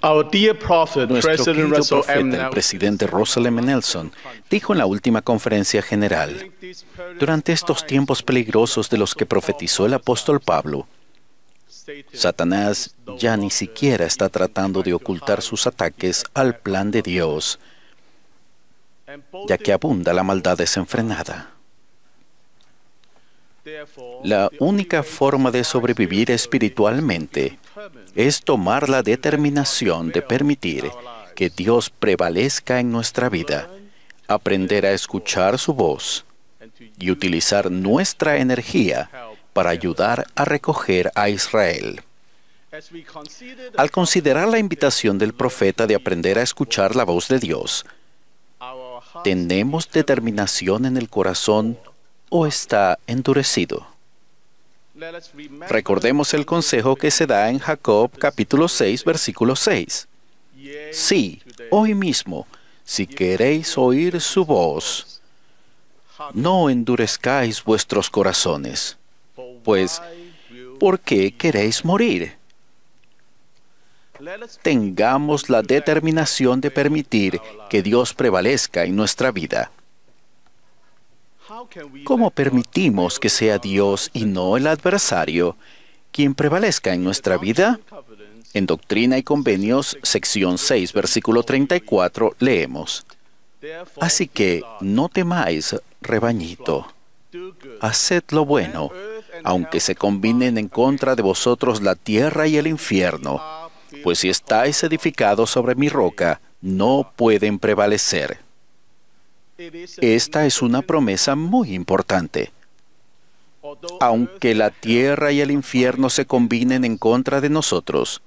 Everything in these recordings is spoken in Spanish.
Nuestro querido profeta, el presidente M. Nelson, dijo en la última conferencia general, durante estos tiempos peligrosos de los que profetizó el apóstol Pablo, Satanás ya ni siquiera está tratando de ocultar sus ataques al plan de Dios, ya que abunda la maldad desenfrenada. La única forma de sobrevivir espiritualmente es tomar la determinación de permitir que Dios prevalezca en nuestra vida, aprender a escuchar su voz y utilizar nuestra energía para ayudar a recoger a Israel. Al considerar la invitación del profeta de aprender a escuchar la voz de Dios, ¿tenemos determinación en el corazón o está endurecido? Recordemos el consejo que se da en Jacob capítulo 6, versículo 6. Sí, hoy mismo, si queréis oír su voz, no endurezcáis vuestros corazones, pues, ¿por qué queréis morir? Tengamos la determinación de permitir que Dios prevalezca en nuestra vida. ¿Cómo permitimos que sea Dios y no el adversario quien prevalezca en nuestra vida? En Doctrina y Convenios, sección 6, versículo 34, leemos, Así que no temáis, rebañito, haced lo bueno, aunque se combinen en contra de vosotros la tierra y el infierno, pues si estáis edificados sobre mi roca, no pueden prevalecer. Esta es una promesa muy importante. Aunque la tierra y el infierno se combinen en contra de nosotros,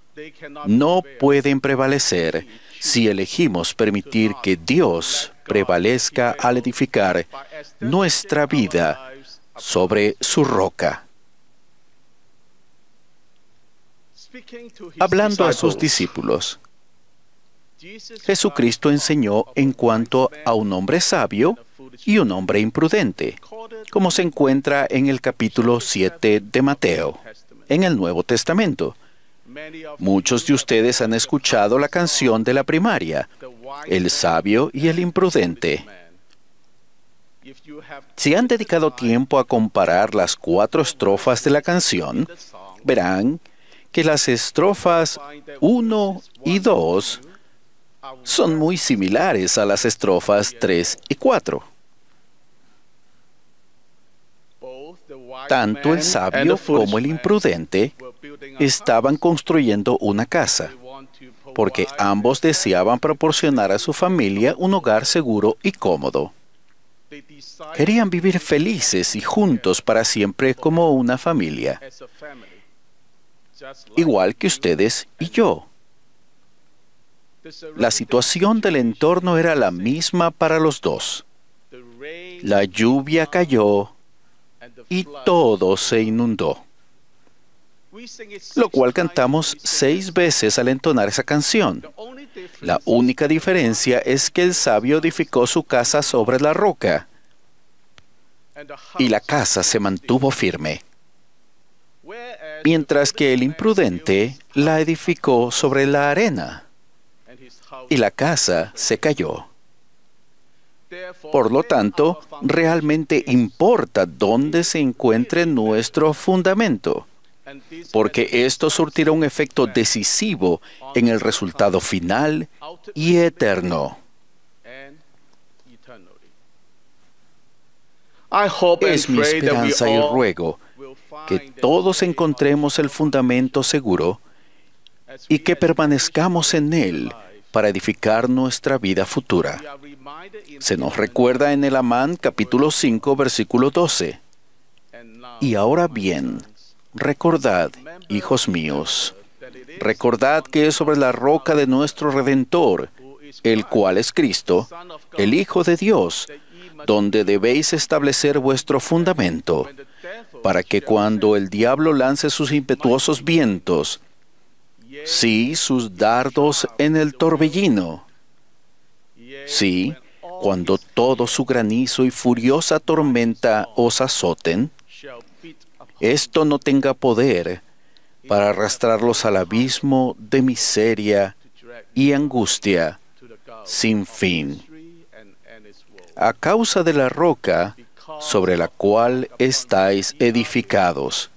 no pueden prevalecer si elegimos permitir que Dios prevalezca al edificar nuestra vida sobre su roca. Hablando a sus discípulos, Jesucristo enseñó en cuanto a un hombre sabio y un hombre imprudente, como se encuentra en el capítulo 7 de Mateo, en el Nuevo Testamento. Muchos de ustedes han escuchado la canción de la primaria, El sabio y el imprudente. Si han dedicado tiempo a comparar las cuatro estrofas de la canción, verán que las estrofas 1 y 2 son muy similares a las estrofas 3 y 4. Tanto el sabio como el imprudente estaban construyendo una casa, porque ambos deseaban proporcionar a su familia un hogar seguro y cómodo. Querían vivir felices y juntos para siempre como una familia, igual que ustedes y yo. La situación del entorno era la misma para los dos. La lluvia cayó y todo se inundó. Lo cual cantamos seis veces al entonar esa canción. La única diferencia es que el sabio edificó su casa sobre la roca y la casa se mantuvo firme, mientras que el imprudente la edificó sobre la arena y la casa se cayó. Por lo tanto, realmente importa dónde se encuentre nuestro fundamento, porque esto surtirá un efecto decisivo en el resultado final y eterno. Es mi esperanza y ruego que todos encontremos el fundamento seguro y que permanezcamos en él para edificar nuestra vida futura. Se nos recuerda en el Amán capítulo 5 versículo 12. Y ahora bien, recordad, hijos míos, recordad que es sobre la roca de nuestro Redentor, el cual es Cristo, el Hijo de Dios, donde debéis establecer vuestro fundamento, para que cuando el diablo lance sus impetuosos vientos, Sí, sus dardos en el torbellino. Sí, cuando todo su granizo y furiosa tormenta os azoten, esto no tenga poder para arrastrarlos al abismo de miseria y angustia sin fin a causa de la roca sobre la cual estáis edificados,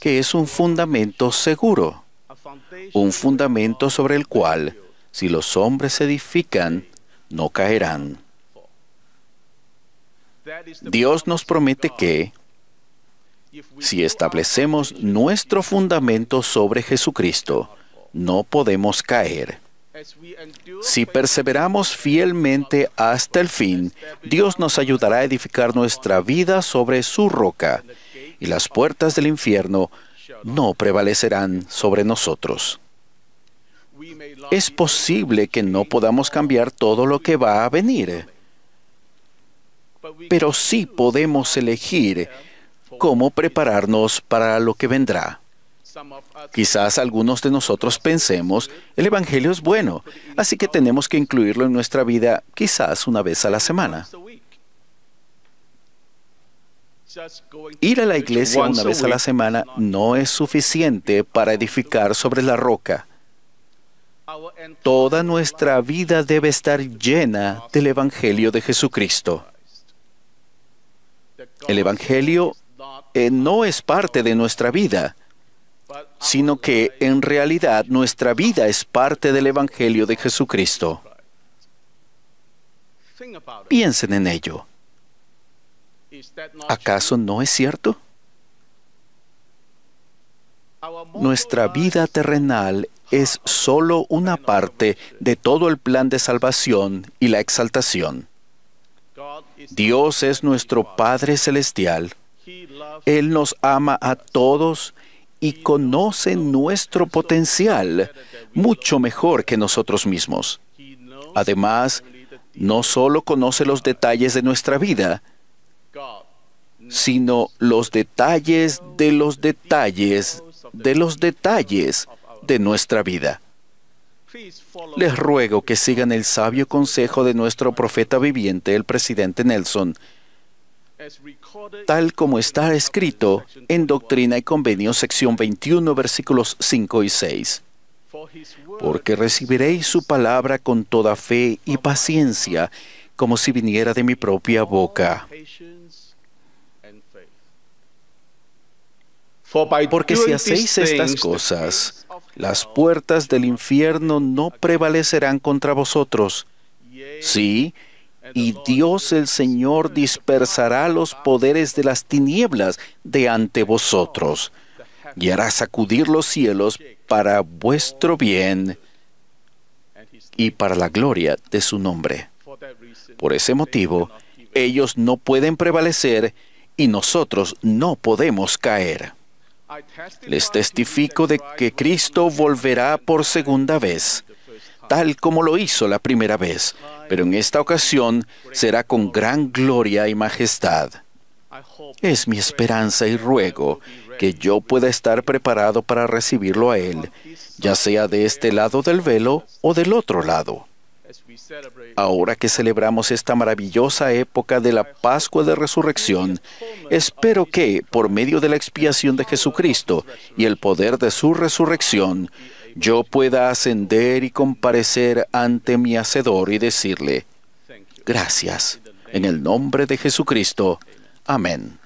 que es un fundamento seguro un fundamento sobre el cual, si los hombres se edifican, no caerán. Dios nos promete que, si establecemos nuestro fundamento sobre Jesucristo, no podemos caer. Si perseveramos fielmente hasta el fin, Dios nos ayudará a edificar nuestra vida sobre su roca, y las puertas del infierno no prevalecerán sobre nosotros. Es posible que no podamos cambiar todo lo que va a venir, pero sí podemos elegir cómo prepararnos para lo que vendrá. Quizás algunos de nosotros pensemos, el Evangelio es bueno, así que tenemos que incluirlo en nuestra vida quizás una vez a la semana. Ir a la iglesia una vez a la semana no es suficiente para edificar sobre la roca. Toda nuestra vida debe estar llena del Evangelio de Jesucristo. El Evangelio eh, no es parte de nuestra vida, sino que en realidad nuestra vida es parte del Evangelio de Jesucristo. Piensen en ello. ¿Acaso no es cierto? Nuestra vida terrenal es solo una parte de todo el plan de salvación y la exaltación. Dios es nuestro Padre Celestial. Él nos ama a todos y conoce nuestro potencial mucho mejor que nosotros mismos. Además, no solo conoce los detalles de nuestra vida, sino los detalles de los detalles de los detalles de nuestra vida. Les ruego que sigan el sabio consejo de nuestro profeta viviente, el presidente Nelson, tal como está escrito en Doctrina y Convenio, sección 21, versículos 5 y 6. Porque recibiréis su palabra con toda fe y paciencia, como si viniera de mi propia boca. Porque si hacéis estas cosas, las puertas del infierno no prevalecerán contra vosotros. Sí, y Dios el Señor dispersará los poderes de las tinieblas de ante vosotros y hará sacudir los cielos para vuestro bien y para la gloria de su nombre. Por ese motivo, ellos no pueden prevalecer y nosotros no podemos caer. Les testifico de que Cristo volverá por segunda vez, tal como lo hizo la primera vez, pero en esta ocasión será con gran gloria y majestad. Es mi esperanza y ruego que yo pueda estar preparado para recibirlo a Él, ya sea de este lado del velo o del otro lado. Ahora que celebramos esta maravillosa época de la Pascua de Resurrección, espero que, por medio de la expiación de Jesucristo y el poder de su resurrección, yo pueda ascender y comparecer ante mi Hacedor y decirle, gracias, en el nombre de Jesucristo. Amén.